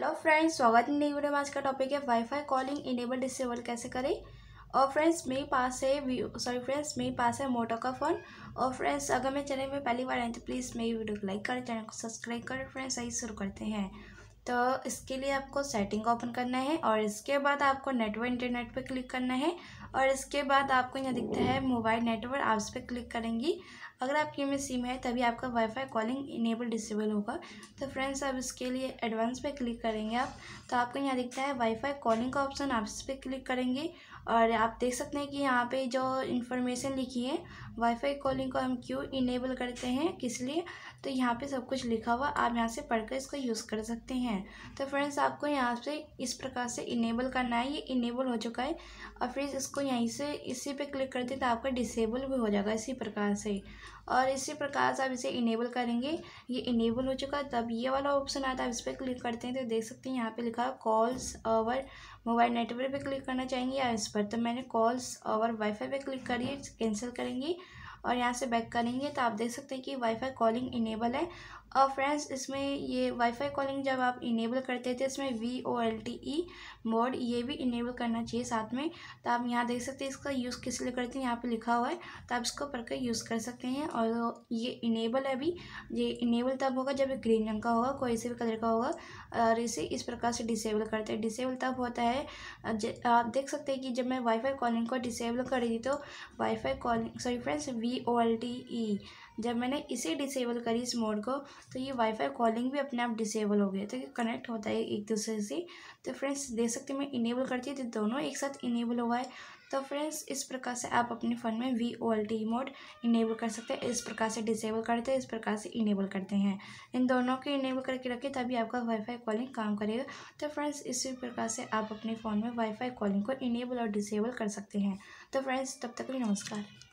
hello friends स्वागत है नई वीडियो में आज का टॉपिक है वाईफाई कॉलिंग इनेबल डिसेबल कैसे करें और फ्रेंड्स मेरे पास है सॉरी फ्रेंड्स मेरे पास है मोटो का फ़ोन और फ्रेंड्स अगर मैं चैनल में पहली बार आए तो प्लीज़ मेरी वीडियो को लाइक करें चैनल को सब्सक्राइब करें फ्रेंड्स सही शुरू करते हैं तो इसके लिए आपको सेटिंग ओपन करना है और इसके बाद आपको नेटवर्क इंटरनेट पे क्लिक करना है और इसके बाद आपको यहाँ दिखता है मोबाइल नेटवर्क आप इस पर क्लिक करेंगी अगर आपके में सिम है तभी आपका वाईफाई कॉलिंग इनेबल डिसेबल होगा तो फ्रेंड्स अब इसके लिए एडवांस पे क्लिक करेंगे आप तो आपको यहाँ दिखता है वाईफाई कॉलिंग का ऑप्शन आप इस पर क्लिक करेंगे और आप देख सकते हैं कि यहाँ पे जो इन्फॉर्मेशन लिखी है वाईफाई कॉलिंग को हम क्यों इनेबल करते हैं किस लिए तो यहाँ पे सब कुछ लिखा हुआ आप यहाँ से पढ़कर इसको यूज़ कर सकते हैं है तो फ्रेंड्स आपको यहाँ से इस प्रकार से इनेबल करना है ये इनेबल हो चुका है और फिर इसको यहीं से इसी पे क्लिक करते तो आपका डिसेबल भी हो जाएगा इसी प्रकार से और इसी प्रकार से आप इसे इनेबल करेंगे ये इनेबल हो चुका है तब ये वाला ऑप्शन आता है आप इस पर क्लिक करते हैं तो देख सकते हैं यहाँ पे लिखा है कॉल्स ओवर मोबाइल नेटवर्क पे क्लिक करना चाहेंगे या इस पर तो मैंने कॉल्स ओवर वाईफाई पे क्लिक करिए कैंसिल करेंगे और यहाँ से बैक करेंगे तो आप देख सकते हैं कि वाईफाई कॉलिंग इनेबल है और फ्रेंड्स इसमें ये वाईफाई कॉलिंग जब आप इनेबल करते थे इसमें V O L T E mode ये भी इनेबल करना चाहिए साथ में तो आप यहाँ देख सकते हैं इसका यूज़ किस लिए करते हैं यहाँ पे लिखा हुआ है तो आप इसको पढ़ कर यूज़ कर सकते हैं और ये इनेबल है अभी ये इनेबल तब होगा जब ग्रीन रंग का होगा कोई से भी कलर का होगा और इसे इस प्रकार से डिसेबल करते हैं डिसेबल तब होता है आप देख सकते हैं कि जब मैं वाईफाई कॉलिंग को डिसेबल कर रही थी तो wifi calling sorry friends V V O L T E जब मैंने इसे डिसेबल करी इस मोड को तो ये वाईफाई कॉलिंग भी अपने आप डिसेबल हो गया तो ये कनेक्ट होता है एक दूसरे से तो फ्रेंड्स देख सकते मैं इनेबल करती हूँ तो दोनों एक साथ इनेबल हुआ है तो फ्रेंड्स इस प्रकार से आप अपने फ़ोन में V O L T mode enable कर सकते हैं इस प्रकार से डिसेबल करते हैं इस प्रकार से इनेबल करते हैं इन दोनों को इनेबल करके रखें तभी आपका वाईफाई कॉलिंग काम करेगा तो फ्रेंड्स इसी प्रकार से आप अपने फ़ोन में वाईफाई कॉलिंग को इनेबल और डिसेबल कर सकते हैं तो फ्रेंड्स तब तक नमस्कार